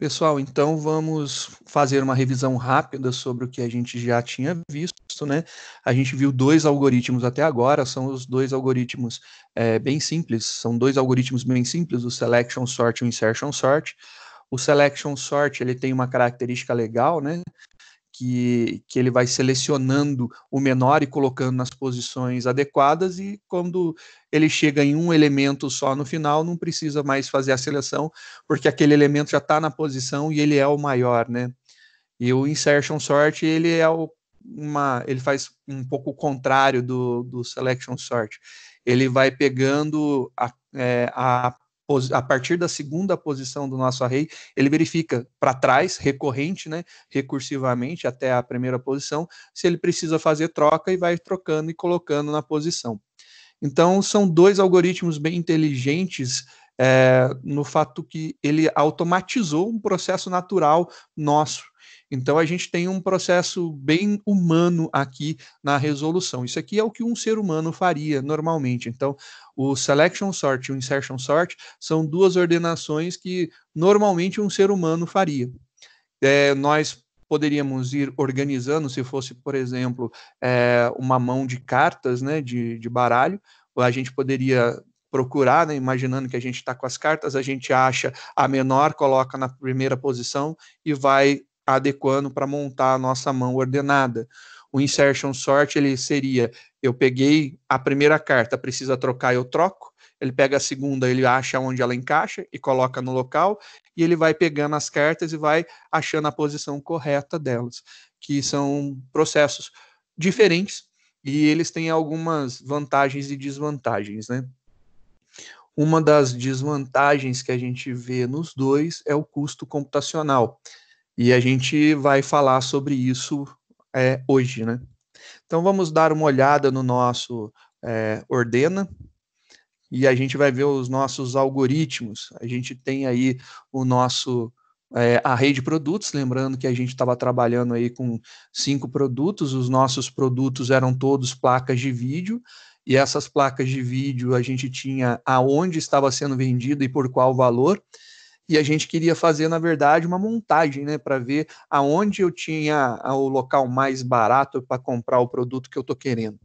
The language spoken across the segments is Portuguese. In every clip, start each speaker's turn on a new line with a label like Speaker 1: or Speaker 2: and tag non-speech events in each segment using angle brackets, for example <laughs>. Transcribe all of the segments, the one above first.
Speaker 1: Pessoal, então vamos fazer uma revisão rápida sobre o que a gente já tinha visto, né? A gente viu dois algoritmos até agora, são os dois algoritmos é, bem simples, são dois algoritmos bem simples, o selection sort e o insertion sort. O selection sort ele tem uma característica legal, né? que, que ele vai selecionando o menor e colocando nas posições adequadas, e quando ele chega em um elemento só no final, não precisa mais fazer a seleção, porque aquele elemento já está na posição e ele é o maior, né? E o insertion sort, ele é o, uma, ele faz um pouco o contrário do, do selection sort. Ele vai pegando a, é, a a partir da segunda posição do nosso array, ele verifica para trás, recorrente, né, recursivamente até a primeira posição, se ele precisa fazer troca e vai trocando e colocando na posição. Então, são dois algoritmos bem inteligentes é, no fato que ele automatizou um processo natural nosso então a gente tem um processo bem humano aqui na resolução. Isso aqui é o que um ser humano faria normalmente. Então, o selection sort e o insertion sort são duas ordenações que normalmente um ser humano faria. É, nós poderíamos ir organizando, se fosse, por exemplo, é, uma mão de cartas, né, de, de baralho, a gente poderia procurar, né, imaginando que a gente está com as cartas, a gente acha a menor, coloca na primeira posição e vai adequando para montar a nossa mão ordenada. O insertion sort ele seria: eu peguei a primeira carta, precisa trocar, eu troco. Ele pega a segunda, ele acha onde ela encaixa e coloca no local, e ele vai pegando as cartas e vai achando a posição correta delas, que são processos diferentes e eles têm algumas vantagens e desvantagens, né? Uma das desvantagens que a gente vê nos dois é o custo computacional. E a gente vai falar sobre isso é, hoje, né? Então vamos dar uma olhada no nosso é, Ordena e a gente vai ver os nossos algoritmos. A gente tem aí o nosso é, a rede de produtos, lembrando que a gente estava trabalhando aí com cinco produtos, os nossos produtos eram todos placas de vídeo, e essas placas de vídeo a gente tinha aonde estava sendo vendido e por qual valor e a gente queria fazer, na verdade, uma montagem, né, para ver aonde eu tinha o local mais barato para comprar o produto que eu estou querendo.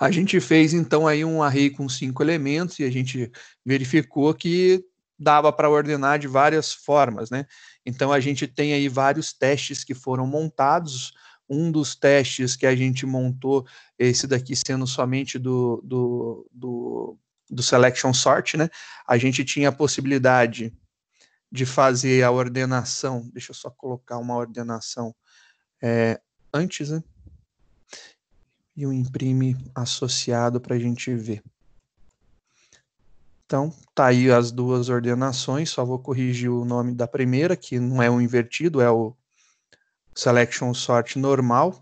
Speaker 1: A gente fez então aí um array com cinco elementos e a gente verificou que dava para ordenar de várias formas, né? Então a gente tem aí vários testes que foram montados. Um dos testes que a gente montou, esse daqui sendo somente do, do, do do selection sort, né? A gente tinha a possibilidade de fazer a ordenação. Deixa eu só colocar uma ordenação é, antes, né? E um imprime associado para a gente ver. Então, tá aí as duas ordenações. Só vou corrigir o nome da primeira, que não é o invertido, é o selection sort normal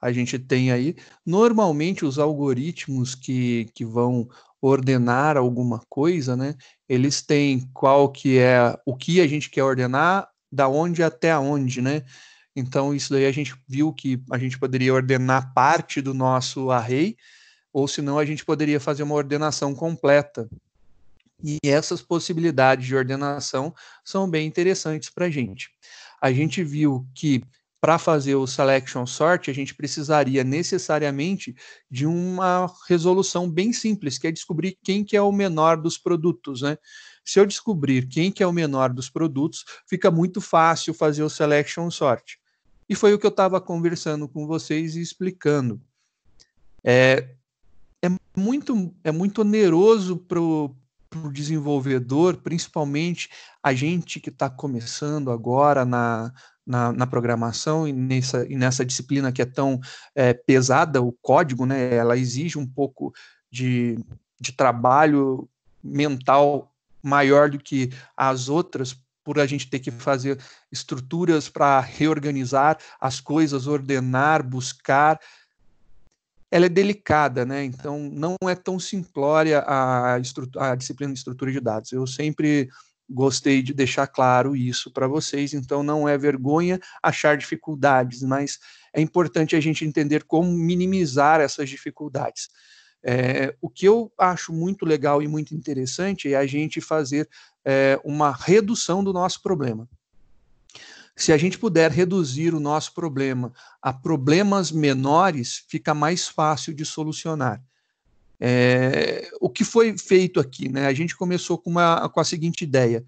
Speaker 1: a gente tem aí. Normalmente, os algoritmos que, que vão ordenar alguma coisa, né? Eles têm qual que é o que a gente quer ordenar, da onde até onde, né? Então isso daí a gente viu que a gente poderia ordenar parte do nosso array, ou senão a gente poderia fazer uma ordenação completa. E essas possibilidades de ordenação são bem interessantes para a gente. A gente viu que para fazer o selection sort, a gente precisaria necessariamente de uma resolução bem simples, que é descobrir quem que é o menor dos produtos, né? Se eu descobrir quem que é o menor dos produtos, fica muito fácil fazer o selection sort. E foi o que eu estava conversando com vocês e explicando. É, é muito é muito oneroso pro para o desenvolvedor, principalmente a gente que está começando agora na, na, na, programação e nessa, e nessa disciplina que é tão é, pesada, o código, né, ela exige um pouco de, de trabalho mental maior do que as outras, por a gente ter que fazer estruturas para reorganizar as coisas, ordenar, buscar ela é delicada, né? Então não é tão simplória a, a disciplina de estrutura de dados. Eu sempre gostei de deixar claro isso para vocês, então não é vergonha achar dificuldades, mas é importante a gente entender como minimizar essas dificuldades. É, o que eu acho muito legal e muito interessante é a gente fazer é, uma redução do nosso problema. Se a gente puder reduzir o nosso problema a problemas menores, fica mais fácil de solucionar. É, o que foi feito aqui? Né? A gente começou com, uma, com a seguinte ideia: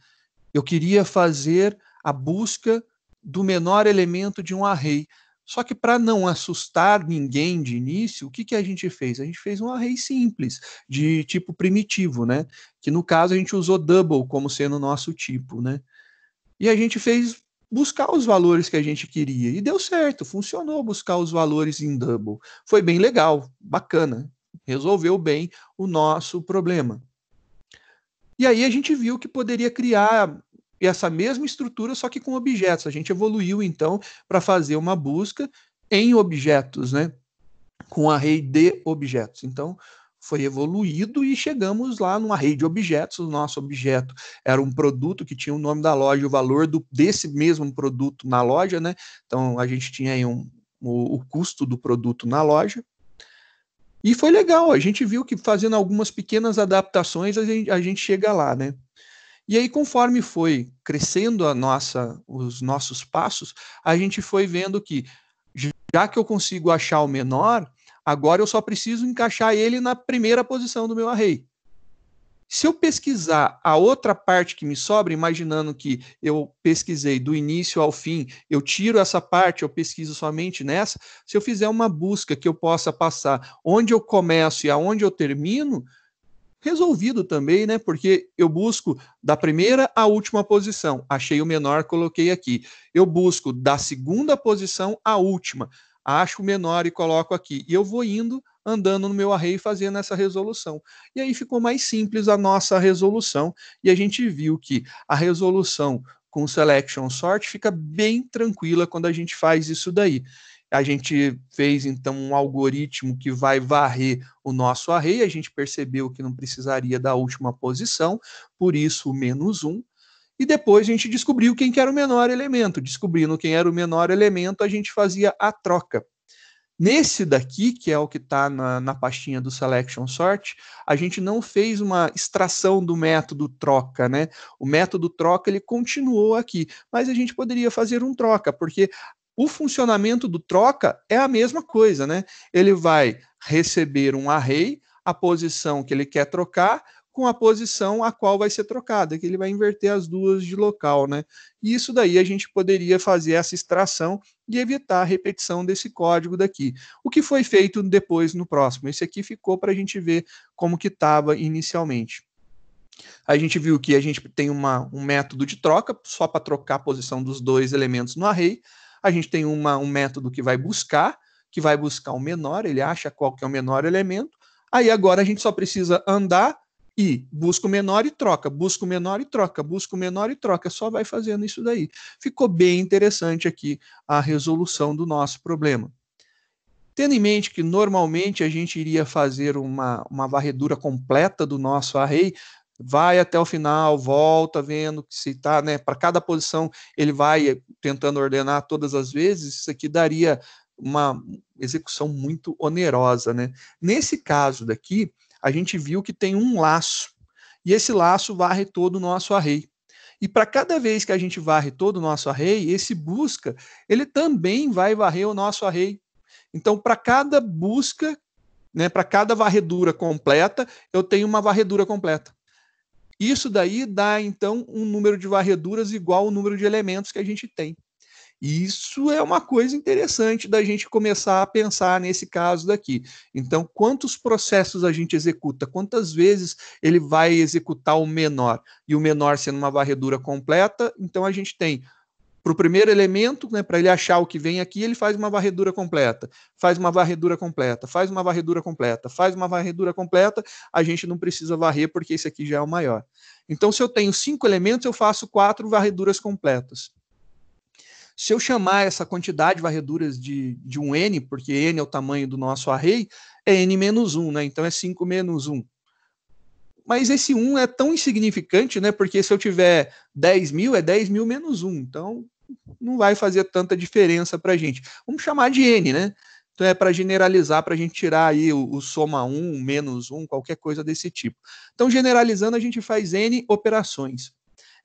Speaker 1: eu queria fazer a busca do menor elemento de um array. Só que para não assustar ninguém de início, o que, que a gente fez? A gente fez um array simples, de tipo primitivo, né? Que no caso a gente usou double como sendo o nosso tipo, né? E a gente fez buscar os valores que a gente queria. E deu certo, funcionou buscar os valores em double. Foi bem legal, bacana. Resolveu bem o nosso problema. E aí a gente viu que poderia criar essa mesma estrutura, só que com objetos. A gente evoluiu então para fazer uma busca em objetos, né? Com a rede de objetos. Então, foi evoluído e chegamos lá numa rede de objetos. O nosso objeto era um produto que tinha o nome da loja, o valor do, desse mesmo produto na loja, né? Então a gente tinha aí um, o, o custo do produto na loja. E foi legal, a gente viu que fazendo algumas pequenas adaptações a gente, a gente chega lá, né? E aí, conforme foi crescendo a nossa, os nossos passos, a gente foi vendo que, já que eu consigo achar o menor, Agora eu só preciso encaixar ele na primeira posição do meu array. Se eu pesquisar a outra parte que me sobra, imaginando que eu pesquisei do início ao fim, eu tiro essa parte, eu pesquiso somente nessa, se eu fizer uma busca que eu possa passar onde eu começo e aonde eu termino, resolvido também, né? Porque eu busco da primeira à última posição, achei o menor, coloquei aqui. Eu busco da segunda posição à última acho menor e coloco aqui. E eu vou indo andando no meu array e fazendo essa resolução. E aí ficou mais simples a nossa resolução, e a gente viu que a resolução com selection sort fica bem tranquila quando a gente faz isso daí. A gente fez então um algoritmo que vai varrer o nosso array, a gente percebeu que não precisaria da última posição, por isso o menos um. E depois a gente descobriu quem que era o menor elemento. Descobrindo quem era o menor elemento, a gente fazia a troca. Nesse daqui, que é o que está na, na, pastinha do Selection Sort, a gente não fez uma extração do método troca, né? O método troca ele continuou aqui, mas a gente poderia fazer um troca, porque o funcionamento do troca é a mesma coisa, né? Ele vai receber um array, a posição que ele quer trocar, com a posição a qual vai ser trocada, que ele vai inverter as duas de local, né? E isso daí a gente poderia fazer essa extração e evitar a repetição desse código daqui. O que foi feito depois no próximo? Esse aqui ficou para a gente ver como que estava inicialmente. A gente viu que a gente tem uma, um método de troca, só para trocar a posição dos dois elementos no array. A gente tem uma, um método que vai buscar, que vai buscar o menor, ele acha qual que é o menor elemento. Aí agora a gente só precisa andar e busca o menor e troca, busca o menor e troca, busca o menor e troca, só vai fazendo isso daí. Ficou bem interessante aqui a resolução do nosso problema. Tendo em mente que normalmente a gente iria fazer uma, uma varredura completa do nosso array, vai até o final, volta vendo se está, né? Para cada posição ele vai tentando ordenar todas as vezes, isso aqui daria uma execução muito onerosa, né? Nesse caso daqui, a gente viu que tem um laço. E esse laço varre todo o nosso array. E para cada vez que a gente varre todo o nosso array, esse busca, ele também vai varrer o nosso array. Então, para cada busca, né, para cada varredura completa, eu tenho uma varredura completa. Isso daí dá, então, um número de varreduras igual ao número de elementos que a gente tem. Isso é uma coisa interessante da gente começar a pensar nesse caso daqui. Então, quantos processos a gente executa? Quantas vezes ele vai executar o menor? E o menor sendo uma varredura completa, então a gente tem para o primeiro elemento, né, para ele achar o que vem aqui, ele faz uma varredura completa, faz uma varredura completa, faz uma varredura completa, faz uma varredura completa, a gente não precisa varrer porque esse aqui já é o maior. Então, se eu tenho cinco elementos, eu faço quatro varreduras completas. Se eu chamar essa quantidade de varreduras de, de um N, porque N é o tamanho do nosso array, é N menos 1, né? Então é 5 menos 1. Mas esse 1 é tão insignificante, né? Porque se eu tiver 10 mil, é 10 mil menos 1. Então não vai fazer tanta diferença para a gente. Vamos chamar de N, né? Então é para generalizar, para a gente tirar aí o, o soma 1, menos 1, qualquer coisa desse tipo. Então, generalizando, a gente faz N operações.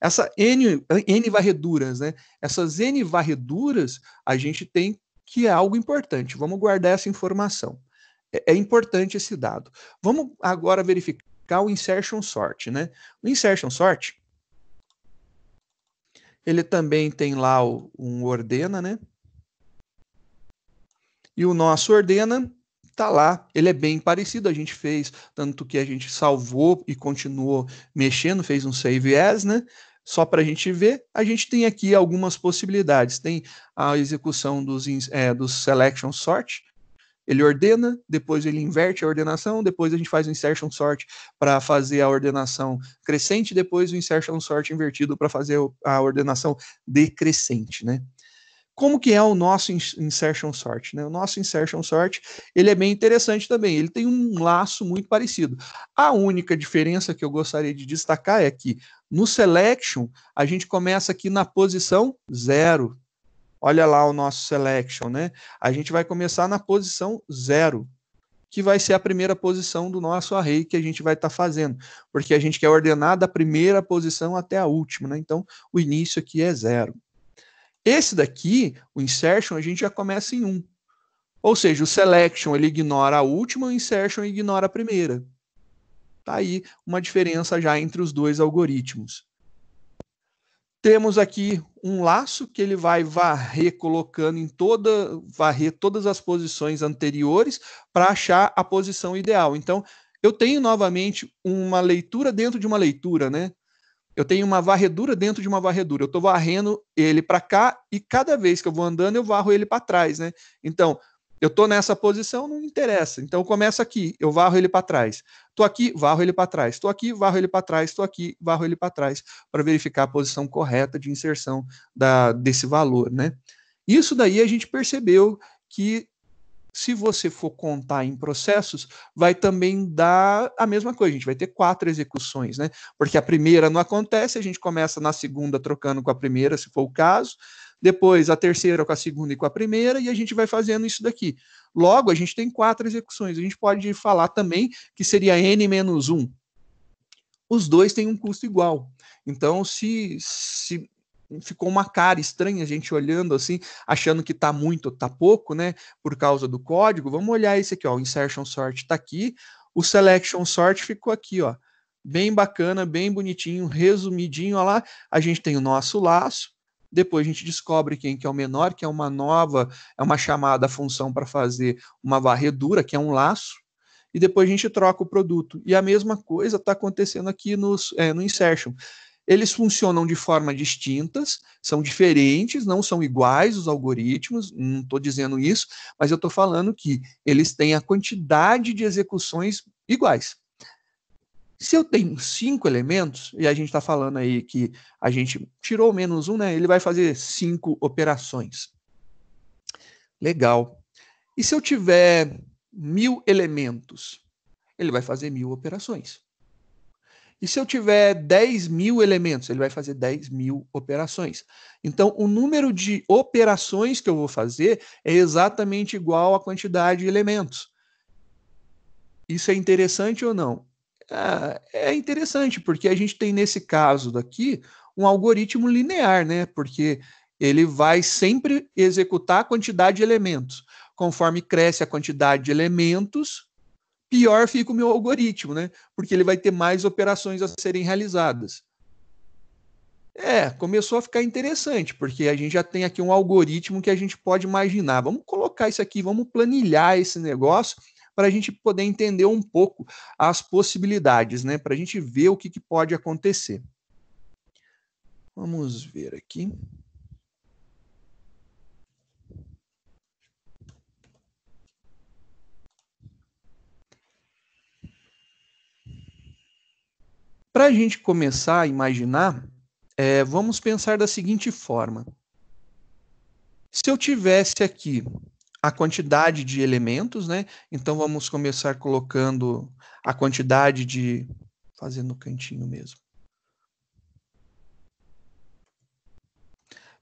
Speaker 1: Essa N, N varreduras, né? Essas N varreduras, a gente tem que é algo importante. Vamos guardar essa informação. É, é importante esse dado. Vamos agora verificar o insertion sort, né? O insertion sort, ele também tem lá o, um ordena, né? E o nosso ordena tá lá, ele é bem parecido, a gente fez, tanto que a gente salvou e continuou mexendo, fez um save as, né? só para a gente ver, a gente tem aqui algumas possibilidades. Tem a execução dos, é, dos selection sort, ele ordena, depois ele inverte a ordenação, depois a gente faz o insertion sort para fazer a ordenação crescente, depois o insertion sort invertido para fazer a ordenação decrescente, né? como que é o nosso insertion sort? Né? O nosso insertion sort ele é bem interessante também. Ele tem um laço muito parecido. A única diferença que eu gostaria de destacar é que no selection a gente começa aqui na posição zero. Olha lá o nosso selection, né? A gente vai começar na posição zero, que vai ser a primeira posição do nosso array que a gente vai estar tá fazendo, porque a gente quer ordenar da primeira posição até a última, né? Então, o início aqui é zero. Esse daqui, o insertion, a gente já começa em 1. Um. Ou seja, o selection ele ignora a última, o insertion ignora a primeira. Tá aí uma diferença já entre os dois algoritmos. Temos aqui um laço que ele vai varrer colocando em toda varrer todas as posições anteriores para achar a posição ideal. Então, eu tenho novamente uma leitura dentro de uma leitura, né? eu tenho uma varredura dentro de uma varredura. Eu estou varrendo ele para cá e cada vez que eu vou andando, eu varro ele para trás, né? Então, eu estou nessa posição, não interessa. Então, começa aqui, eu varro ele para trás. Estou aqui, varro ele para trás. Estou aqui, varro ele para trás. Estou aqui, varro ele para trás, para verificar a posição correta de inserção da, desse valor, né? Isso daí a gente percebeu que se você for contar em processos, vai também dar a mesma coisa. A gente vai ter quatro execuções, né? Porque a primeira não acontece, a gente começa na segunda trocando com a primeira, se for o caso, depois a terceira com a segunda e com a primeira, e a gente vai fazendo isso daqui. Logo, a gente tem quatro execuções. A gente pode falar também que seria n menos 1. Os dois têm um custo igual. Então, se, se ficou uma cara estranha, a gente olhando assim, achando que tá muito, tá pouco, né? Por causa do código. Vamos olhar esse aqui, ó. O insertion sort tá aqui, o selection sort ficou aqui, ó. Bem bacana, bem bonitinho, resumidinho, Olha lá. A gente tem o nosso laço, depois a gente descobre quem que é o menor, que é uma nova, é uma chamada função para fazer uma varredura, que é um laço, e depois a gente troca o produto. E a mesma coisa está acontecendo aqui nos, é, no insertion. Eles funcionam de forma distintas, são diferentes, não são iguais os algoritmos, não estou dizendo isso, mas eu estou falando que eles têm a quantidade de execuções iguais. Se eu tenho cinco elementos, e a gente está falando aí que a gente tirou menos um, né? Ele vai fazer cinco operações. Legal. E se eu tiver mil elementos? Ele vai fazer mil operações. E se eu tiver 10 mil elementos, ele vai fazer 10 mil operações. Então, o número de operações que eu vou fazer é exatamente igual à quantidade de elementos. Isso é interessante ou não? Ah, é interessante, porque a gente tem nesse caso daqui um algoritmo linear, né? Porque ele vai sempre executar a quantidade de elementos. Conforme cresce a quantidade de elementos, pior fica o meu algoritmo, né? Porque ele vai ter mais operações a serem realizadas. É, começou a ficar interessante, porque a gente já tem aqui um algoritmo que a gente pode imaginar. Vamos colocar isso aqui, vamos planilhar esse negócio para a gente poder entender um pouco as possibilidades, né? Para a gente ver o que, que pode acontecer. Vamos ver aqui. Para a gente começar a imaginar, é, vamos pensar da seguinte forma: se eu tivesse aqui a quantidade de elementos, né? Então vamos começar colocando a quantidade de. Fazendo no cantinho mesmo.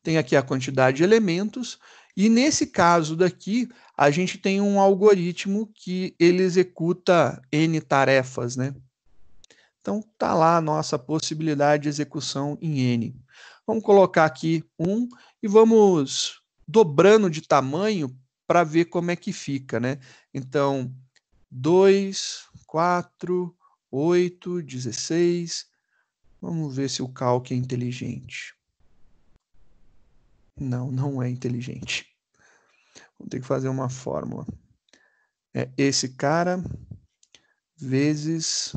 Speaker 1: Tem aqui a quantidade de elementos, e nesse caso daqui, a gente tem um algoritmo que ele executa N tarefas, né? Então, está lá a nossa possibilidade de execução em N. Vamos colocar aqui 1 e vamos dobrando de tamanho para ver como é que fica, né? Então, 2, 4, 8, 16. Vamos ver se o cálculo é inteligente. Não, não é inteligente. Vamos ter que fazer uma fórmula. É esse cara vezes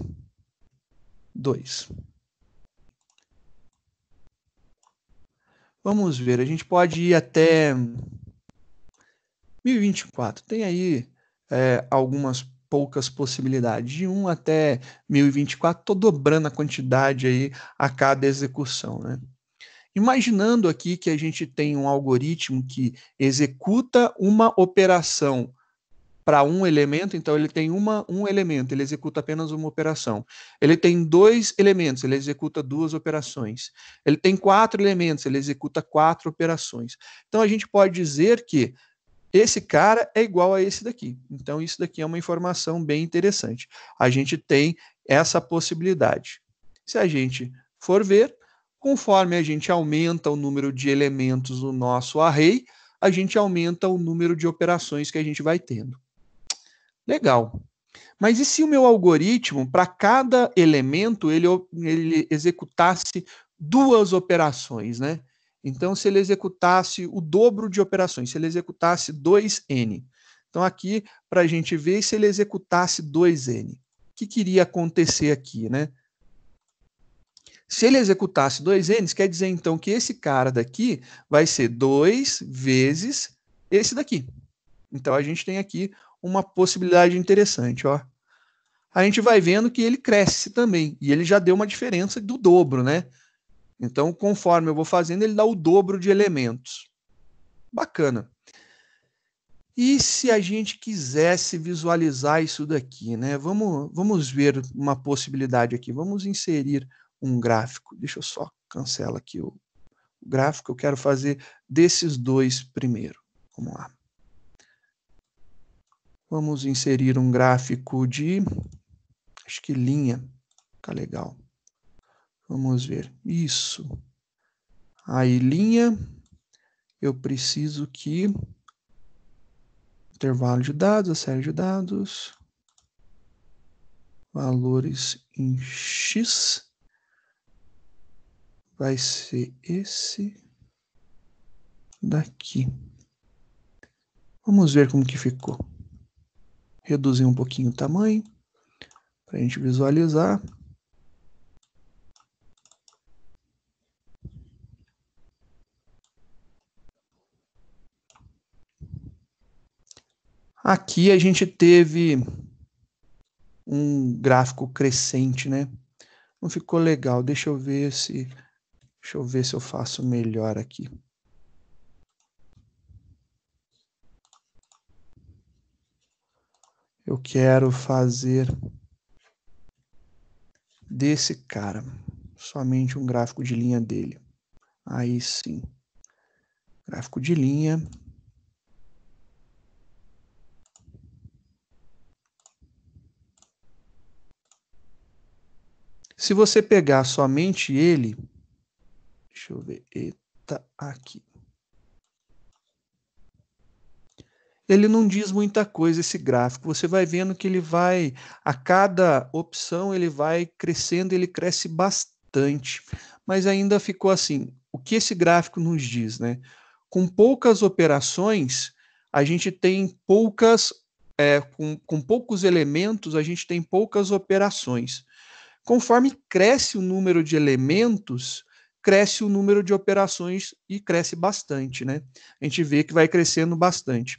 Speaker 1: 2. Vamos ver, a gente pode ir até 1024. Tem aí é, algumas poucas possibilidades. De 1 até 1024, estou dobrando a quantidade aí a cada execução. Né? Imaginando aqui que a gente tem um algoritmo que executa uma operação para um elemento, então ele tem uma, um elemento, ele executa apenas uma operação. Ele tem dois elementos, ele executa duas operações. Ele tem quatro elementos, ele executa quatro operações. Então a gente pode dizer que esse cara é igual a esse daqui. Então isso daqui é uma informação bem interessante. A gente tem essa possibilidade. Se a gente for ver, conforme a gente aumenta o número de elementos do nosso array, a gente aumenta o número de operações que a gente vai tendo. Legal. Mas e se o meu algoritmo, para cada elemento, ele, ele executasse duas operações, né? Então, se ele executasse o dobro de operações, se ele executasse 2n. Então, aqui, para a gente ver se ele executasse 2n. O que, que iria acontecer aqui, né? Se ele executasse 2n, quer dizer, então, que esse cara daqui vai ser 2 vezes esse daqui. Então, a gente tem aqui uma possibilidade interessante, ó. A gente vai vendo que ele cresce também, e ele já deu uma diferença do dobro, né? Então, conforme eu vou fazendo, ele dá o dobro de elementos. Bacana. E se a gente quisesse visualizar isso daqui, né? Vamos, vamos ver uma possibilidade aqui. Vamos inserir um gráfico. Deixa eu só cancela aqui o, o gráfico. Eu quero fazer desses dois primeiro. Vamos lá. Vamos inserir um gráfico de, acho que linha, fica legal. Vamos ver, isso. Aí linha, eu preciso que, intervalo de dados, a série de dados, valores em x, vai ser esse daqui. Vamos ver como que ficou reduzir um pouquinho o tamanho para a gente visualizar. Aqui a gente teve um gráfico crescente, né? Não ficou legal. Deixa eu ver se deixa eu ver se eu faço melhor aqui. Eu quero fazer desse cara somente um gráfico de linha dele. Aí sim. Gráfico de linha. Se você pegar somente ele, deixa eu ver, eita, aqui. ele não diz muita coisa esse gráfico. Você vai vendo que ele vai, a cada opção, ele vai crescendo, ele cresce bastante. Mas ainda ficou assim. O que esse gráfico nos diz, né? Com poucas operações, a gente tem poucas, é, com, com poucos elementos, a gente tem poucas operações. Conforme cresce o número de elementos, cresce o número de operações e cresce bastante, né? A gente vê que vai crescendo bastante.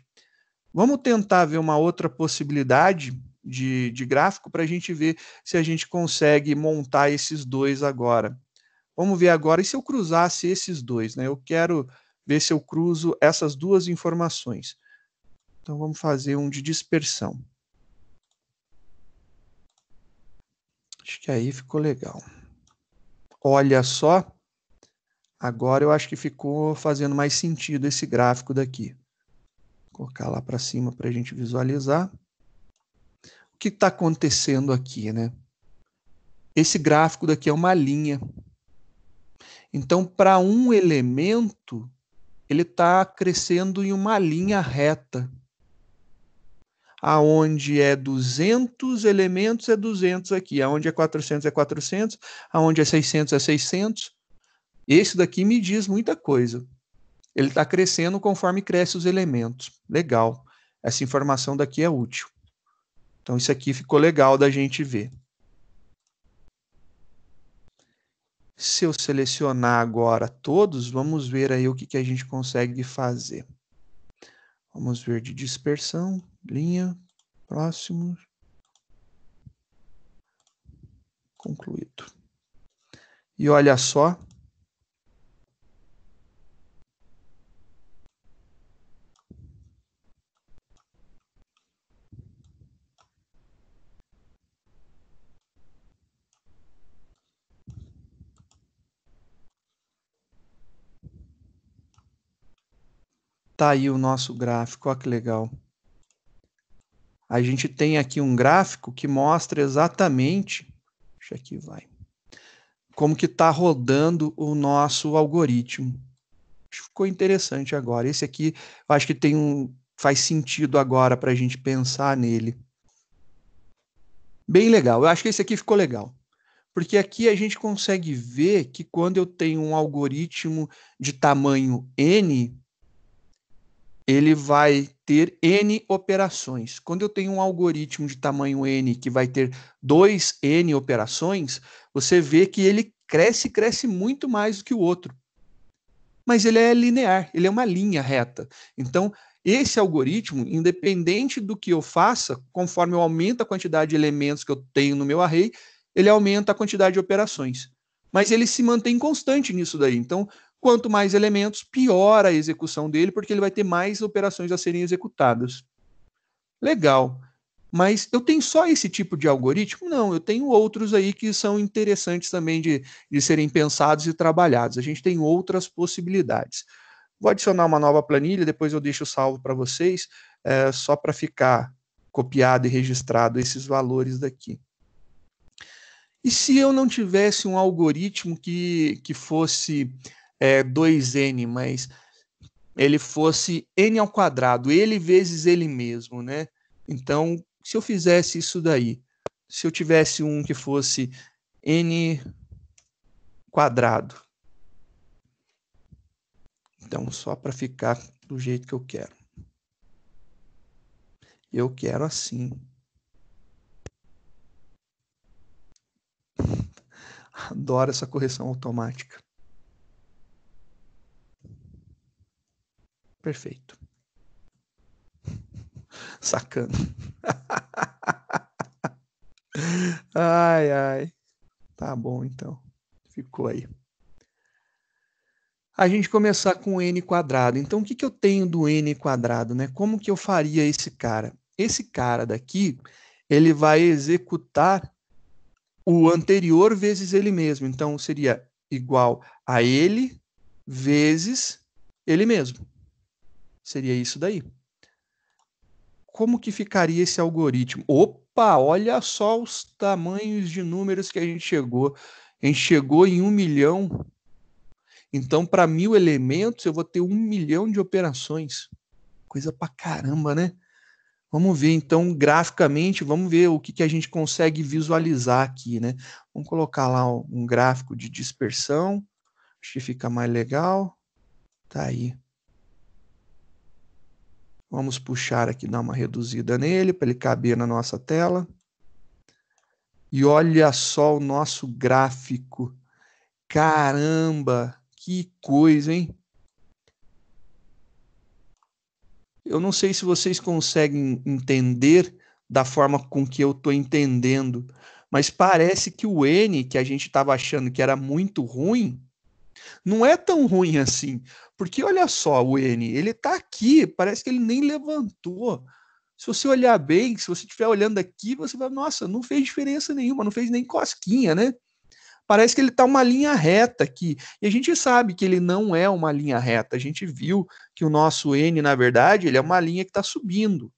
Speaker 1: Vamos tentar ver uma outra possibilidade de, de gráfico para a gente ver se a gente consegue montar esses dois agora. Vamos ver agora, e se eu cruzasse esses dois? Né? Eu quero ver se eu cruzo essas duas informações. Então, vamos fazer um de dispersão. Acho que aí ficou legal. Olha só. Agora eu acho que ficou fazendo mais sentido esse gráfico daqui colocar lá para cima para a gente visualizar. O que está acontecendo aqui, né? Esse gráfico daqui é uma linha. Então, para um elemento, ele está crescendo em uma linha reta. Aonde é 200 elementos é 200 aqui, aonde é 400 é 400, aonde é 600 é 600. Esse daqui me diz muita coisa. Ele está crescendo conforme crescem os elementos. Legal. Essa informação daqui é útil. Então, isso aqui ficou legal da gente ver. Se eu selecionar agora todos, vamos ver aí o que, que a gente consegue fazer. Vamos ver de dispersão, linha, próximo. Concluído. E olha só, Tá aí o nosso gráfico, olha que legal. A gente tem aqui um gráfico que mostra exatamente, deixa aqui vai, como que está rodando o nosso algoritmo. Ficou interessante agora. Esse aqui, eu acho que tem um, faz sentido agora para a gente pensar nele. Bem legal. Eu acho que esse aqui ficou legal. Porque aqui a gente consegue ver que quando eu tenho um algoritmo de tamanho N, ele vai ter N operações. Quando eu tenho um algoritmo de tamanho N que vai ter 2N operações, você vê que ele cresce cresce muito mais do que o outro. Mas ele é linear, ele é uma linha reta. Então, esse algoritmo, independente do que eu faça, conforme eu aumento a quantidade de elementos que eu tenho no meu array, ele aumenta a quantidade de operações. Mas ele se mantém constante nisso daí. Então, Quanto mais elementos, pior a execução dele, porque ele vai ter mais operações a serem executadas. Legal. Mas eu tenho só esse tipo de algoritmo? Não, eu tenho outros aí que são interessantes também de, de serem pensados e trabalhados. A gente tem outras possibilidades. Vou adicionar uma nova planilha, depois eu deixo salvo para vocês, é, só para ficar copiado e registrado esses valores daqui. E se eu não tivesse um algoritmo que, que fosse é, 2n, mas ele fosse n ao quadrado, ele vezes ele mesmo, né? Então, se eu fizesse isso daí, se eu tivesse um que fosse n quadrado. Então, só para ficar do jeito que eu quero. Eu quero assim. <laughs> Adoro essa correção automática. Perfeito. <laughs> sacando <laughs> ai, ai. Tá bom, então. Ficou aí. A gente começar com n quadrado. Então, o que, que eu tenho do n quadrado? Né? Como que eu faria esse cara? Esse cara daqui, ele vai executar o anterior vezes ele mesmo. Então, seria igual a ele vezes ele mesmo. Seria isso daí. Como que ficaria esse algoritmo? Opa, olha só os tamanhos de números que a gente chegou. A gente chegou em um milhão. Então, para mil elementos, eu vou ter um milhão de operações. Coisa pra caramba, né? Vamos ver, então, graficamente, vamos ver o que, que a gente consegue visualizar aqui, né? Vamos colocar lá um gráfico de dispersão, acho que fica mais legal. Tá aí. Vamos puxar aqui, dar uma reduzida nele para ele caber na nossa tela. E olha só o nosso gráfico. Caramba, que coisa, hein? Eu não sei se vocês conseguem entender da forma com que eu estou entendendo, mas parece que o N, que a gente estava achando que era muito ruim, não é tão ruim assim, porque olha só o N, ele está aqui, parece que ele nem levantou. Se você olhar bem, se você estiver olhando aqui, você vai, nossa, não fez diferença nenhuma, não fez nem cosquinha, né? Parece que ele está uma linha reta aqui. E a gente sabe que ele não é uma linha reta. A gente viu que o nosso N, na verdade, ele é uma linha que está subindo.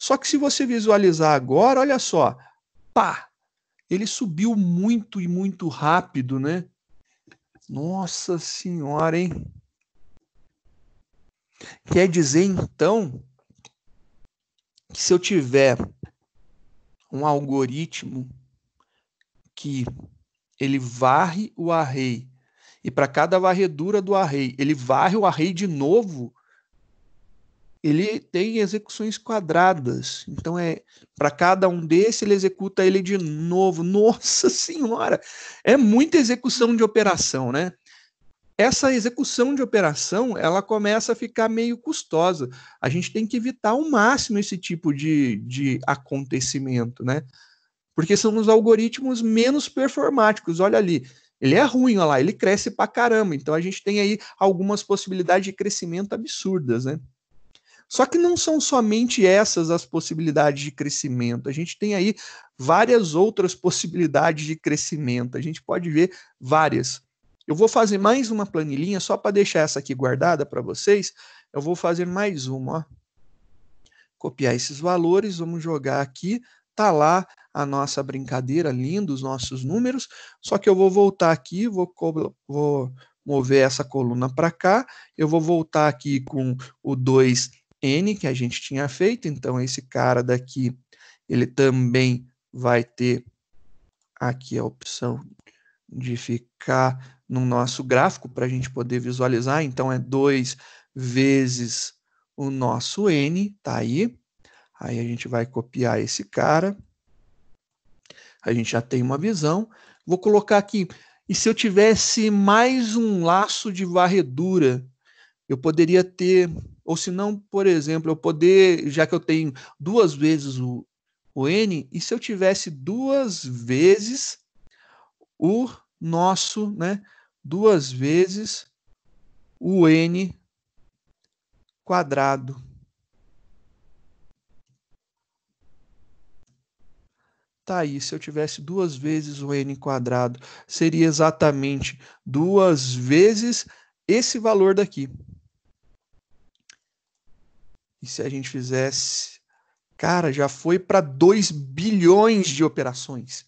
Speaker 1: Só que se você visualizar agora, olha só, pá, ele subiu muito e muito rápido, né? Nossa Senhora, hein? Quer dizer, então, que se eu tiver um algoritmo que ele varre o array e para cada varredura do array ele varre o array de novo ele tem execuções quadradas. Então é para cada um desses ele executa ele de novo. <laughs> Nossa senhora, é muita execução de operação, né? Essa execução de operação, ela começa a ficar meio custosa. A gente tem que evitar ao máximo esse tipo de, de acontecimento, né? Porque são os algoritmos menos performáticos. Olha ali, ele é ruim, olha lá, ele cresce pra caramba. Então a gente tem aí algumas possibilidades de crescimento absurdas, né? Só que não são somente essas as possibilidades de crescimento. A gente tem aí várias outras possibilidades de crescimento. A gente pode ver várias. Eu vou fazer mais uma planilhinha só para deixar essa aqui guardada para vocês. Eu vou fazer mais uma, ó. Copiar esses valores, vamos jogar aqui. Tá lá a nossa brincadeira, lindo os nossos números. Só que eu vou voltar aqui, vou, vou mover essa coluna para cá. Eu vou voltar aqui com o 2 N que a gente tinha feito, então esse cara daqui, ele também vai ter aqui a opção de ficar no nosso gráfico para a gente poder visualizar, então é 2 vezes o nosso N, tá aí. Aí a gente vai copiar esse cara. A gente já tem uma visão. Vou colocar aqui. E se eu tivesse mais um laço de varredura, eu poderia ter ou se não, por exemplo, eu poder, já que eu tenho duas vezes o, o N, e se eu tivesse duas vezes o nosso, né? Duas vezes o N quadrado. Tá aí, se eu tivesse duas vezes o n quadrado, seria exatamente duas vezes esse valor daqui. E se a gente fizesse, cara, já foi para 2 bilhões de operações.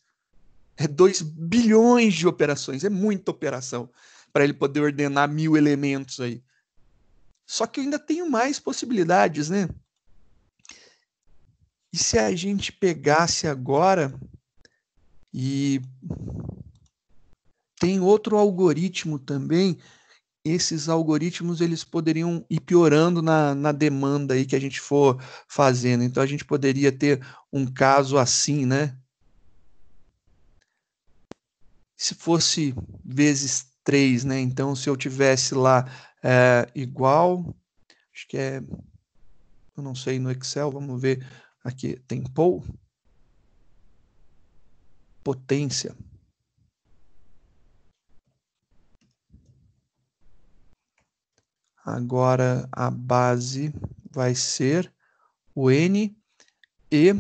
Speaker 1: É 2 bilhões de operações, é muita operação para ele poder ordenar mil elementos aí. Só que eu ainda tenho mais possibilidades, né? E se a gente pegasse agora e tem outro algoritmo também esses algoritmos eles poderiam ir piorando na, na demanda aí que a gente for fazendo. Então a gente poderia ter um caso assim, né? Se fosse vezes 3, né? Então se eu tivesse lá é, igual, acho que é, eu não sei no Excel, vamos ver aqui, tem pou, potência. Agora a base vai ser o N e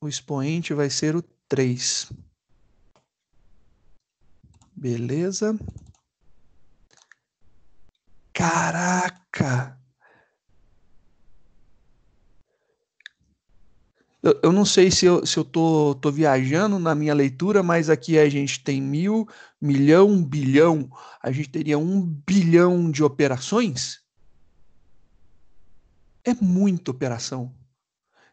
Speaker 1: o expoente vai ser o 3. Beleza? Caraca! Eu, eu, não sei se eu, se eu tô, tô viajando na minha leitura, mas aqui a gente tem mil, milhão, bilhão, a gente teria um bilhão de operações? É muita operação.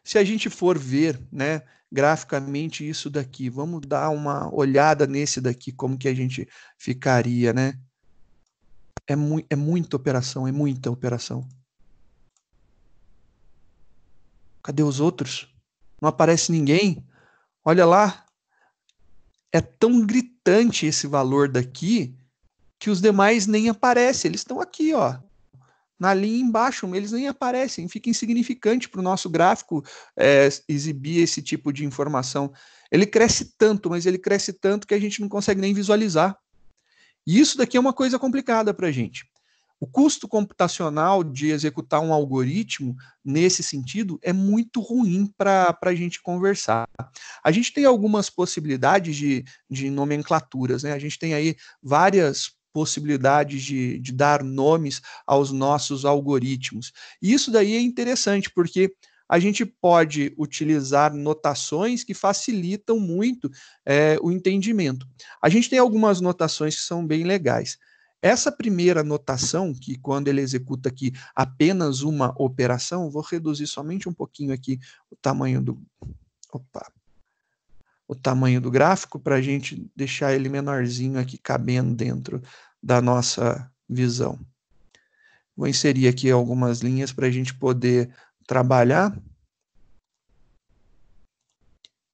Speaker 1: Se a gente for ver, né, graficamente isso daqui, vamos dar uma olhada nesse daqui, como que a gente ficaria, né? É, mu é muita operação, é muita operação. Cadê os outros? Não aparece ninguém? Olha lá, é tão gritante esse valor daqui que os demais nem aparecem. Eles estão aqui, ó. Na linha embaixo, eles nem aparecem, fica insignificante para o nosso gráfico é, exibir esse tipo de informação. Ele cresce tanto, mas ele cresce tanto que a gente não consegue nem visualizar. E isso daqui é uma coisa complicada para a gente. O custo computacional de executar um algoritmo nesse sentido é muito ruim para a gente conversar. A gente tem algumas possibilidades de, de nomenclaturas, né? A gente tem aí várias possibilidades de, de dar nomes aos nossos algoritmos. E isso daí é interessante, porque a gente pode utilizar notações que facilitam muito é, o entendimento. A gente tem algumas notações que são bem legais. Essa primeira notação, que quando ele executa aqui apenas uma operação, vou reduzir somente um pouquinho aqui o tamanho do, opa, o tamanho do gráfico para a gente deixar ele menorzinho aqui, cabendo dentro da nossa visão. Vou inserir aqui algumas linhas para a gente poder trabalhar.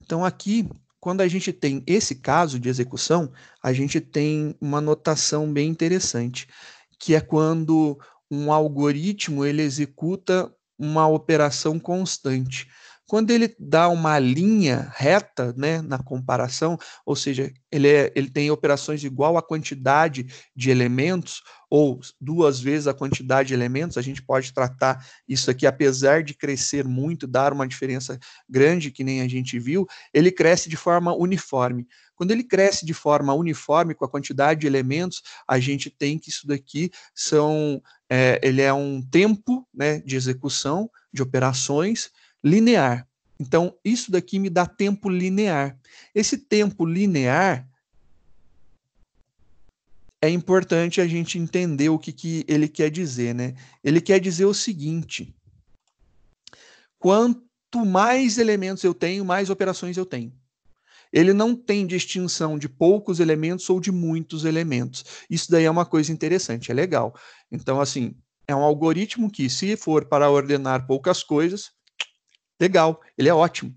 Speaker 1: Então, aqui quando a gente tem esse caso de execução, a gente tem uma notação bem interessante, que é quando um algoritmo ele executa uma operação constante. Quando ele dá uma linha reta né, na comparação, ou seja, ele, é, ele tem operações igual à quantidade de elementos, ou duas vezes a quantidade de elementos, a gente pode tratar isso aqui, apesar de crescer muito, dar uma diferença grande, que nem a gente viu, ele cresce de forma uniforme. Quando ele cresce de forma uniforme com a quantidade de elementos, a gente tem que isso daqui são, é, ele é um tempo né, de execução de operações linear. Então, isso daqui me dá tempo linear. Esse tempo linear é importante a gente entender o que, que ele quer dizer, né? Ele quer dizer o seguinte: quanto mais elementos eu tenho, mais operações eu tenho. Ele não tem distinção de poucos elementos ou de muitos elementos. Isso daí é uma coisa interessante, é legal. Então, assim, é um algoritmo que, se for para ordenar poucas coisas, legal, ele é ótimo.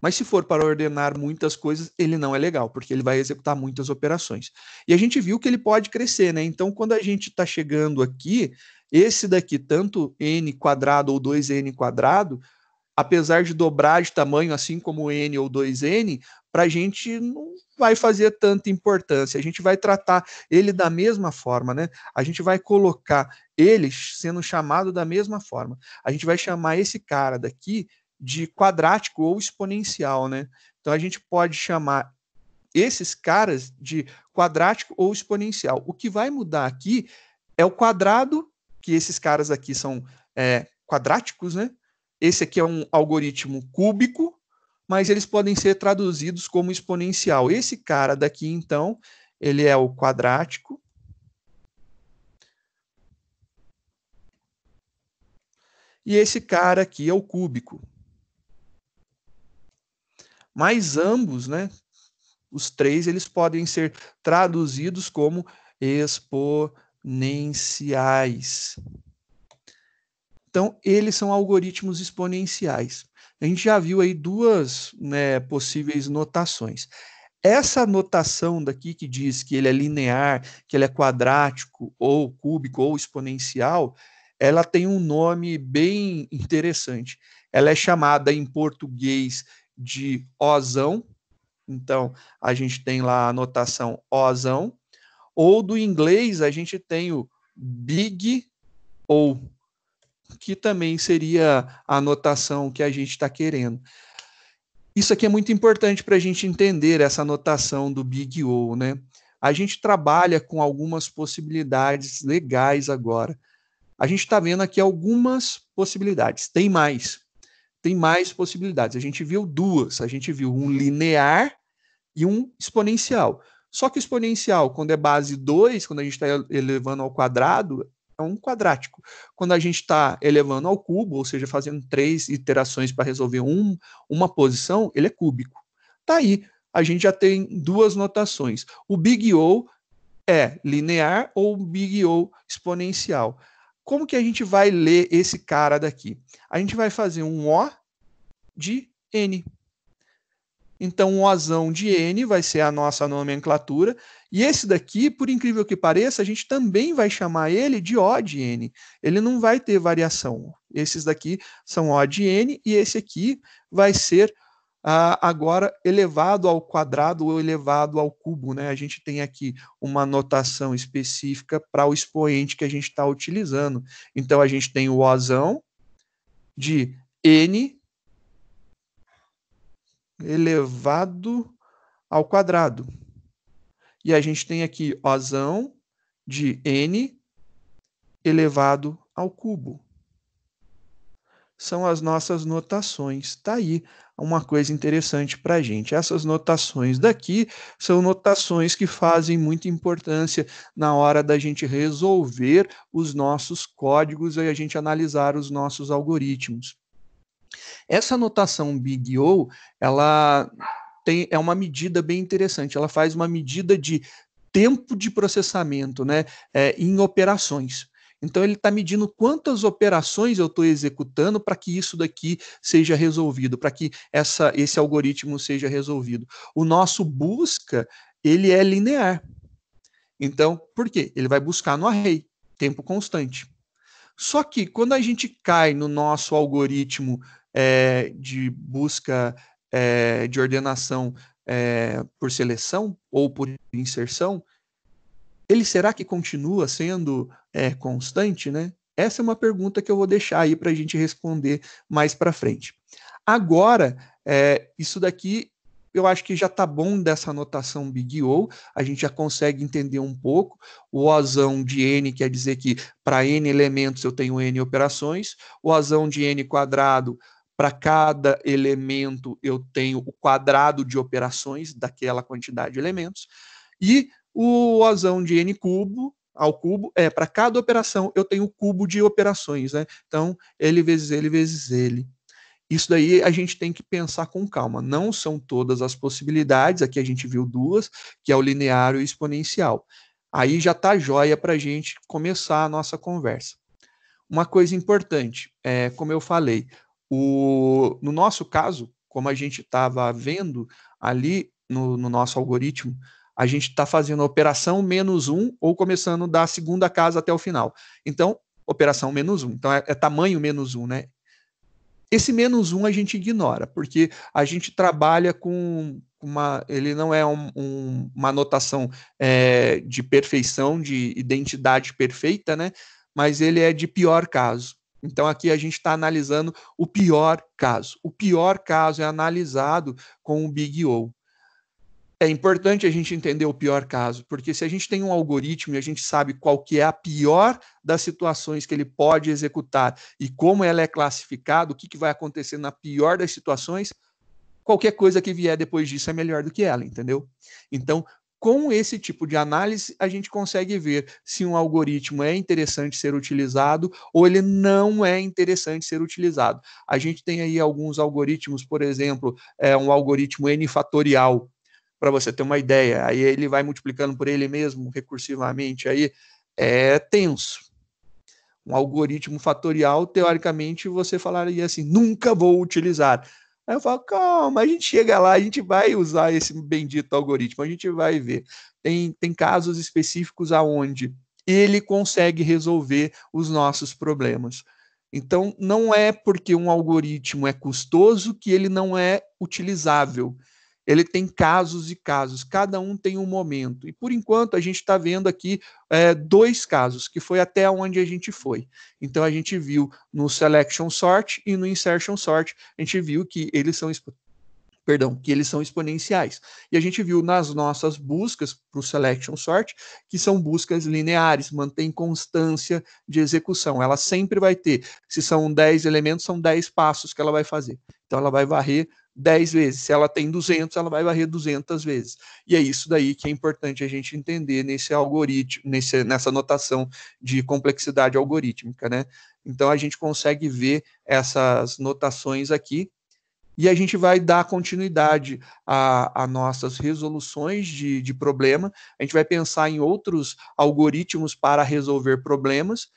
Speaker 1: Mas se for para ordenar muitas coisas, ele não é legal, porque ele vai executar muitas operações. E a gente viu que ele pode crescer, né? Então, quando a gente está chegando aqui, esse daqui, tanto n quadrado ou 2n quadrado, apesar de dobrar de tamanho, assim como n ou 2n, para a gente não vai fazer tanta importância. A gente vai tratar ele da mesma forma, né? A gente vai colocar ele sendo chamado da mesma forma. A gente vai chamar esse cara daqui de quadrático ou exponencial, né? Então a gente pode chamar esses caras de quadrático ou exponencial. O que vai mudar aqui é o quadrado, que esses caras aqui são é, quadráticos, né? Esse aqui é um algoritmo cúbico, mas eles podem ser traduzidos como exponencial. Esse cara daqui, então, ele é o quadrático. E esse cara aqui é o cúbico. Mas ambos, né, os três, eles podem ser traduzidos como exponenciais. Então, eles são algoritmos exponenciais. A gente já viu aí duas né, possíveis notações. Essa notação daqui que diz que ele é linear, que ele é quadrático, ou cúbico, ou exponencial, ela tem um nome bem interessante. Ela é chamada em português de ozão, então a gente tem lá a notação ozão, ou do inglês a gente tem o big ou, que também seria a notação que a gente está querendo. Isso aqui é muito importante para a gente entender essa notação do Big O, né? A gente trabalha com algumas possibilidades legais agora. A gente está vendo aqui algumas possibilidades, tem mais tem mais possibilidades. A gente viu duas, a gente viu um linear e um exponencial. Só que o exponencial, quando é base 2, quando a gente está elevando ao quadrado, é um quadrático. Quando a gente está elevando ao cubo, ou seja, fazendo três iterações para resolver um, uma posição, ele é cúbico. Tá aí, a gente já tem duas notações. O Big O é linear ou Big O exponencial. Como que a gente vai ler esse cara daqui? A gente vai fazer um O de N. Então, um Ozão de N vai ser a nossa nomenclatura. E esse daqui, por incrível que pareça, a gente também vai chamar ele de O de N. Ele não vai ter variação. Esses daqui são O de N e esse aqui vai ser Uh, agora elevado ao quadrado ou elevado ao cubo. Né? A gente tem aqui uma notação específica para o expoente que a gente está utilizando. Então, a gente tem o ozão de n elevado ao quadrado. E a gente tem aqui ozão de n elevado ao cubo são as nossas notações. Está aí uma coisa interessante para a gente. Essas notações daqui são notações que fazem muita importância na hora da gente resolver os nossos códigos e a gente analisar os nossos algoritmos. Essa notação Big O, ela tem, é uma medida bem interessante. Ela faz uma medida de tempo de processamento, né, é, em operações. Então ele está medindo quantas operações eu estou executando para que isso daqui seja resolvido, para que essa, esse algoritmo seja resolvido. O nosso busca ele é linear. Então, por quê? Ele vai buscar no array, tempo constante. Só que quando a gente cai no nosso algoritmo é, de busca é, de ordenação é, por seleção ou por inserção, ele será que continua sendo é, constante, né? Essa é uma pergunta que eu vou deixar aí para a gente responder mais para frente. Agora, é, isso daqui eu acho que já está bom dessa anotação Big O, a gente já consegue entender um pouco. O Ozão de N quer dizer que para N elementos eu tenho N operações, o Ozão de N quadrado, para cada elemento eu tenho o quadrado de operações daquela quantidade de elementos, e o azão de n cubo ao cubo é para cada operação eu tenho cubo de operações, né? Então ele vezes ele vezes ele. Isso daí a gente tem que pensar com calma. Não são todas as possibilidades. Aqui a gente viu duas, que é o linear e o exponencial. Aí já tá joia para a gente começar a nossa conversa. Uma coisa importante, é, como eu falei, o, no nosso caso, como a gente estava vendo ali no, no nosso algoritmo, a gente está fazendo a operação menos um ou começando da segunda casa até o final. Então, operação menos um. Então, é, é tamanho menos um, né? Esse menos um a gente ignora, porque a gente trabalha com uma. Ele não é um, um, uma anotação é, de perfeição, de identidade perfeita, né? Mas ele é de pior caso. Então, aqui a gente está analisando o pior caso. O pior caso é analisado com o Big O. É importante a gente entender o pior caso, porque se a gente tem um algoritmo e a gente sabe qual que é a pior das situações que ele pode executar e como ela é classificada, o que, que vai acontecer na pior das situações, qualquer coisa que vier depois disso é melhor do que ela, entendeu? Então, com esse tipo de análise, a gente consegue ver se um algoritmo é interessante ser utilizado ou ele não é interessante ser utilizado. A gente tem aí alguns algoritmos, por exemplo, é um algoritmo n-fatorial, para você ter uma ideia. Aí ele vai multiplicando por ele mesmo recursivamente. Aí é tenso. Um algoritmo fatorial, teoricamente, você falaria assim: nunca vou utilizar. Aí eu falo, calma, a gente chega lá, a gente vai usar esse bendito algoritmo, a gente vai ver. Tem, tem casos específicos aonde ele consegue resolver os nossos problemas. Então, não é porque um algoritmo é custoso que ele não é utilizável ele tem casos e casos, cada um tem um momento. E por enquanto a gente está vendo aqui é, dois casos, que foi até onde a gente foi. Então a gente viu no selection sort e no insertion sort, a gente viu que eles são perdão, que eles são exponenciais. E a gente viu nas nossas buscas para o selection sort que são buscas lineares, mantém constância de execução. Ela sempre vai ter, se são 10 elementos, são 10 passos que ela vai fazer. Então ela vai varrer 10 vezes. Se ela tem 200, ela vai varrer 200 vezes. E é isso daí que é importante a gente entender nesse algoritmo, nesse, nessa notação de complexidade algorítmica, né? Então a gente consegue ver essas notações aqui e a gente vai dar continuidade a, a nossas resoluções de, de problema. A gente vai pensar em outros algoritmos para resolver problemas,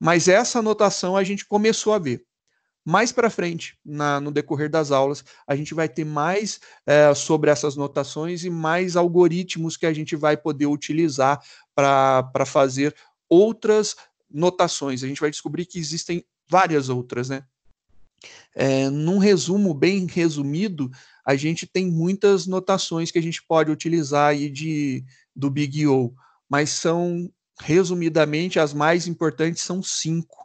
Speaker 1: mas essa notação a gente começou a ver mais para frente, na, no decorrer das aulas, a gente vai ter mais é, sobre essas notações e mais algoritmos que a gente vai poder utilizar para fazer outras notações. A gente vai descobrir que existem várias outras, né? É, num resumo bem resumido, a gente tem muitas notações que a gente pode utilizar aí de, do Big O, mas são, resumidamente, as mais importantes são cinco.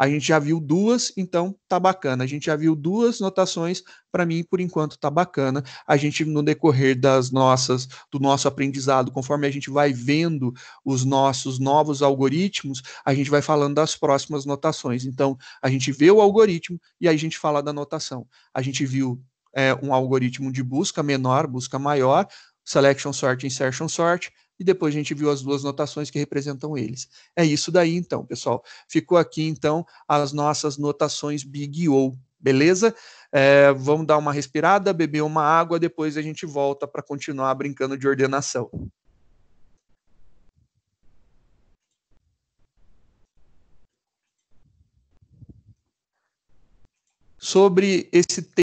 Speaker 1: A gente já viu duas, então tá bacana. A gente já viu duas notações, para mim, por enquanto tá bacana. A gente no decorrer das nossas do nosso aprendizado, conforme a gente vai vendo os nossos novos algoritmos, a gente vai falando das próximas notações. Então, a gente vê o algoritmo e aí a gente fala da notação. A gente viu é, um algoritmo de busca menor, busca maior, selection sort, insertion sort e depois a gente viu as duas notações que representam eles. É isso daí então, pessoal. Ficou aqui então as nossas notações Big O, beleza? É, vamos dar uma respirada, beber uma água, depois a gente volta para continuar brincando de ordenação. Sobre esse tema.